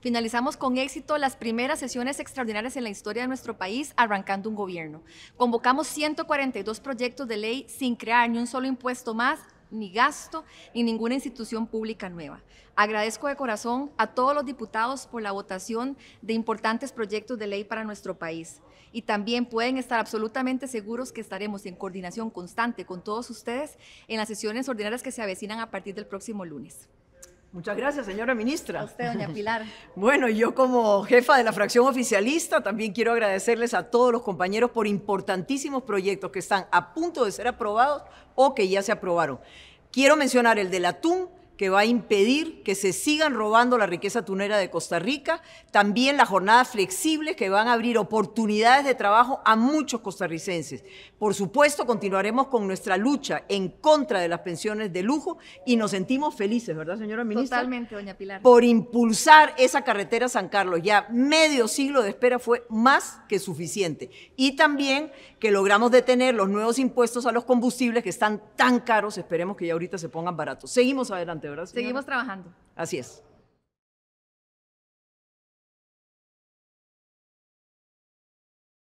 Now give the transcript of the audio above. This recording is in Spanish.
Finalizamos con éxito las primeras sesiones extraordinarias en la historia de nuestro país, arrancando un gobierno. Convocamos 142 proyectos de ley sin crear ni un solo impuesto más ni gasto, ni ninguna institución pública nueva. Agradezco de corazón a todos los diputados por la votación de importantes proyectos de ley para nuestro país. Y también pueden estar absolutamente seguros que estaremos en coordinación constante con todos ustedes en las sesiones ordinarias que se avecinan a partir del próximo lunes. Muchas gracias, señora ministra. A usted, doña Pilar. Bueno, yo como jefa de la fracción oficialista también quiero agradecerles a todos los compañeros por importantísimos proyectos que están a punto de ser aprobados o que ya se aprobaron. Quiero mencionar el del atún que va a impedir que se sigan robando la riqueza tunera de Costa Rica, también las jornadas flexibles que van a abrir oportunidades de trabajo a muchos costarricenses. Por supuesto, continuaremos con nuestra lucha en contra de las pensiones de lujo y nos sentimos felices, ¿verdad, señora ministra? Totalmente, doña Pilar. Por impulsar esa carretera San Carlos. Ya medio siglo de espera fue más que suficiente. Y también que logramos detener los nuevos impuestos a los combustibles que están tan caros, esperemos que ya ahorita se pongan baratos. Seguimos adelante. Seguimos trabajando. Así es.